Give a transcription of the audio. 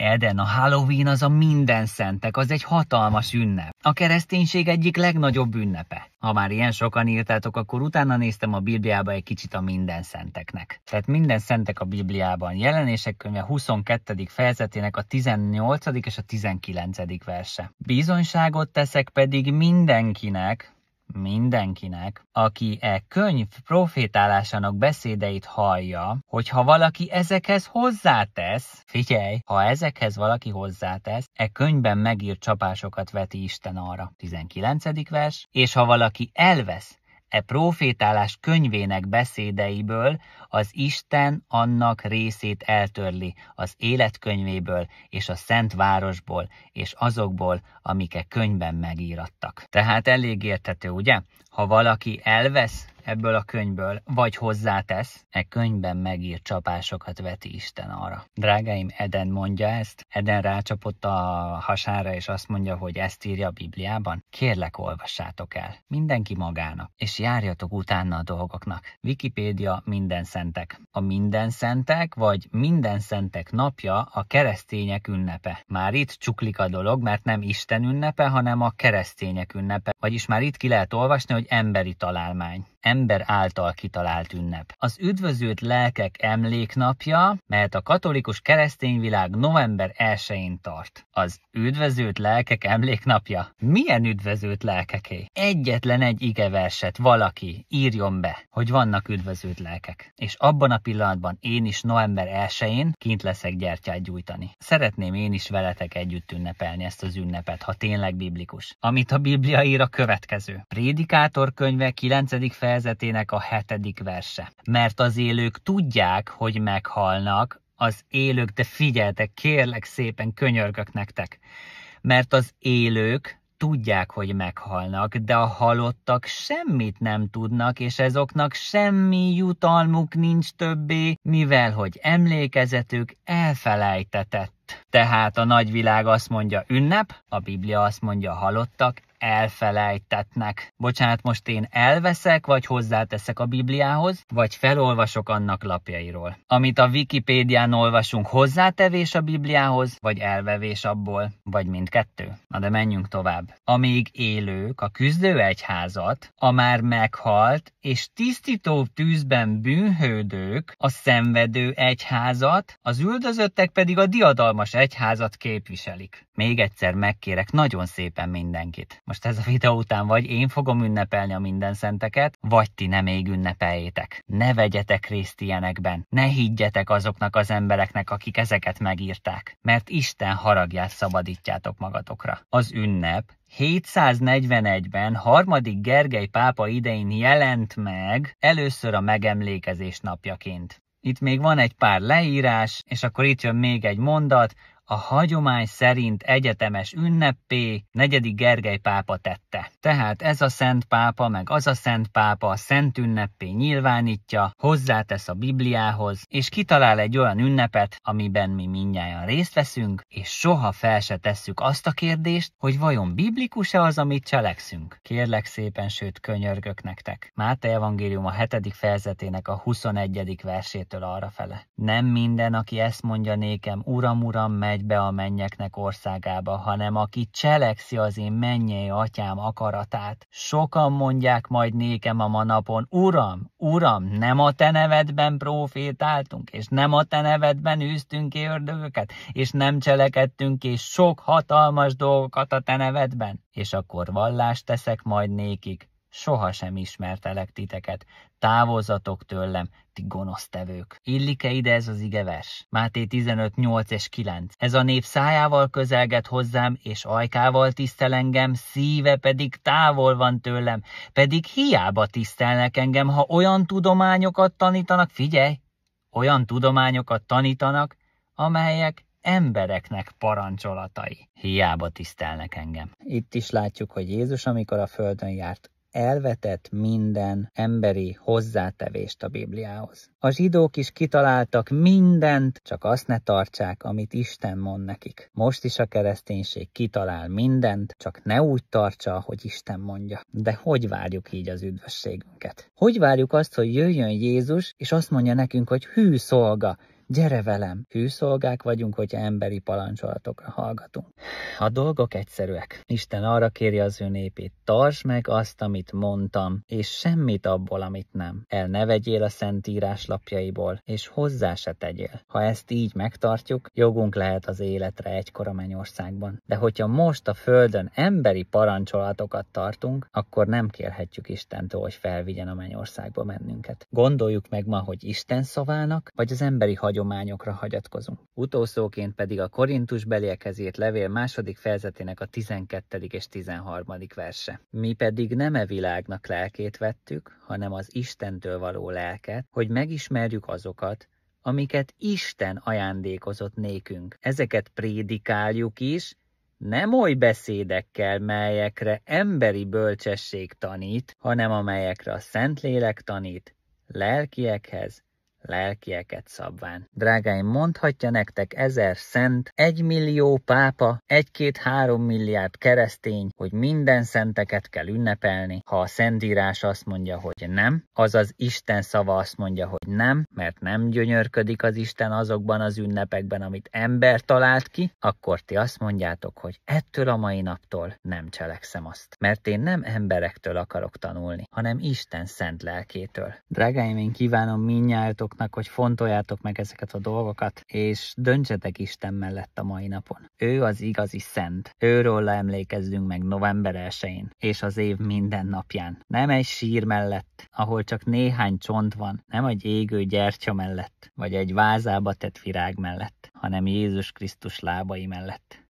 Eden, a Halloween az a minden szentek, az egy hatalmas ünnep. A kereszténység egyik legnagyobb ünnepe. Ha már ilyen sokan írtátok, akkor utána néztem a Bibliába egy kicsit a minden szenteknek. Tehát minden szentek a Bibliában. Jelenések könyve 22. fejezetének a 18. és a 19. verse. Bizonyságot teszek pedig mindenkinek, mindenkinek, aki e könyv profétálásának beszédeit hallja, hogy ha valaki ezekhez hozzátesz, figyelj, ha ezekhez valaki hozzátesz, e könyvben megírt csapásokat veti Isten arra. 19. vers, és ha valaki elvesz E profétálás könyvének beszédeiből az Isten annak részét eltörli az életkönyvéből és a szent városból és azokból, amik e könyvben megírattak. Tehát elég érthető, ugye? Ha valaki elvesz ebből a könyvből, vagy hozzátesz, e könyvben megírt csapásokat veti Isten arra. Drágáim, Eden mondja ezt, Eden rácsapott a hasára, és azt mondja, hogy ezt írja a Bibliában. Kérlek, olvassátok el. Mindenki magának, és járjatok utána a dolgoknak. Wikipédia minden szentek. A minden szentek, vagy minden szentek napja a keresztények ünnepe. Már itt csuklik a dolog, mert nem Isten ünnepe, hanem a keresztények ünnepe. Vagyis már itt ki lehet olvasni, hogy emberi találmány. Em ember által kitalált ünnep. Az üdvözült lelkek emléknapja, melyet a katolikus keresztény világ november 1-én tart. Az üdvözült lelkek emléknapja? Milyen üdvözült lelkeké? Egyetlen egy igeverset valaki írjon be, hogy vannak üdvözült lelkek. És abban a pillanatban én is november 1-én kint leszek gyertyát gyújtani. Szeretném én is veletek együtt ünnepelni ezt az ünnepet, ha tényleg biblikus. Amit a Biblia ír a következő. Prédikátor könyve 9. fejezet fejezetének a hetedik verse. Mert az élők tudják, hogy meghalnak, az élők, de figyeltek, kérlek szépen, könyörgök nektek. Mert az élők tudják, hogy meghalnak, de a halottak semmit nem tudnak, és ezoknak semmi jutalmuk nincs többé, mivel hogy emlékezetük elfelejtetett. Tehát a nagyvilág azt mondja ünnep, a Biblia azt mondja halottak, elfelejtetnek. Bocsánat, most én elveszek, vagy hozzáteszek a Bibliához, vagy felolvasok annak lapjairól. Amit a Wikipédián olvasunk, hozzátevés a Bibliához, vagy elvevés abból, vagy mindkettő. Na de menjünk tovább. Amíg élők a küzdő egyházat, a már meghalt és tisztító tűzben bűnhődők a szenvedő egyházat, az üldözöttek pedig a diadalmas egyházat képviselik. Még egyszer megkérek nagyon szépen mindenkit most ez a videó után vagy én fogom ünnepelni a minden szenteket, vagy ti nem még ünnepeljétek. Ne vegyetek részt ilyenekben, ne higgyetek azoknak az embereknek, akik ezeket megírták, mert Isten haragját szabadítjátok magatokra. Az ünnep 741-ben harmadik Gergely pápa idején jelent meg először a megemlékezés napjaként. Itt még van egy pár leírás, és akkor itt jön még egy mondat, a hagyomány szerint egyetemes ünneppé negyedik Gergely pápa tette. Tehát ez a szent pápa, meg az a szent pápa a szent ünneppé nyilvánítja, hozzátesz a Bibliához, és kitalál egy olyan ünnepet, amiben mi mindnyáján részt veszünk, és soha fel se tesszük azt a kérdést, hogy vajon biblikus-e az, amit cselekszünk. Kérlek szépen, sőt könyörgök nektek. Máté evangélium a 7. fejezetének a 21. versétől arra fele. Nem minden, aki ezt mondja nékem, uram, uram, megy megy be a mennyeknek országába, hanem aki cselekszi az én mennyei atyám akaratát. Sokan mondják majd nékem a manapon, Uram, Uram, nem a te nevedben profétáltunk, és nem a te nevedben űztünk ki ördögöket, és nem cselekedtünk és sok hatalmas dolgokat a te nevedben. És akkor vallást teszek majd nékik, sohasem ismertelek titeket, távozatok tőlem, ti gonosztevők. Illike ide ez az igevers? Máté 15, 8 és 9. Ez a nép szájával közelget hozzám, és ajkával tisztel engem, szíve pedig távol van tőlem, pedig hiába tisztelnek engem, ha olyan tudományokat tanítanak, figyelj, olyan tudományokat tanítanak, amelyek embereknek parancsolatai. Hiába tisztelnek engem. Itt is látjuk, hogy Jézus, amikor a földön járt, elvetett minden emberi hozzátevést a Bibliához. A zsidók is kitaláltak mindent, csak azt ne tartsák, amit Isten mond nekik. Most is a kereszténység kitalál mindent, csak ne úgy tartsa, hogy Isten mondja. De hogy várjuk így az üdvösségünket? Hogy várjuk azt, hogy jöjjön Jézus, és azt mondja nekünk, hogy hű szolga, Gyere velem, hűszolgák vagyunk, hogyha emberi palancsolatokra hallgatunk. A dolgok egyszerűek. Isten arra kéri az ő népét, tartsd meg azt, amit mondtam, és semmit abból, amit nem. El ne vegyél a szentírás lapjaiból, és hozzá se tegyél. Ha ezt így megtartjuk, jogunk lehet az életre egykor a mennyországban. De hogyha most a földön emberi parancsolatokat tartunk, akkor nem kérhetjük Istentől, hogy felvigyen a mennyországba mennünket. Gondoljuk meg ma, hogy Isten szavának, vagy az emberi hagyományoknak hagyományokra hagyatkozunk. Utószóként pedig a Korintus beliekhez írt levél második fejezetének a 12. és 13. verse. Mi pedig nem e világnak lelkét vettük, hanem az Istentől való lelket, hogy megismerjük azokat, amiket Isten ajándékozott nékünk. Ezeket prédikáljuk is, nem oly beszédekkel, melyekre emberi bölcsesség tanít, hanem amelyekre a Szentlélek tanít, lelkiekhez lelkieket szabván. Drágáim, mondhatja nektek ezer szent, egy millió pápa, egy-két-három milliárd keresztény, hogy minden szenteket kell ünnepelni, ha a szentírás azt mondja, hogy nem, azaz Isten szava azt mondja, hogy nem, mert nem gyönyörködik az Isten azokban az ünnepekben, amit ember talált ki, akkor ti azt mondjátok, hogy ettől a mai naptól nem cselekszem azt. Mert én nem emberektől akarok tanulni, hanem Isten szent lelkétől. Drágáim, én kívánom minnyájatok magatoknak, hogy fontoljátok meg ezeket a dolgokat, és döntsetek Isten mellett a mai napon. Ő az igazi szent. Őről emlékezzünk meg november 1 és az év minden napján. Nem egy sír mellett, ahol csak néhány csont van, nem egy égő gyertya mellett, vagy egy vázába tett virág mellett, hanem Jézus Krisztus lábai mellett.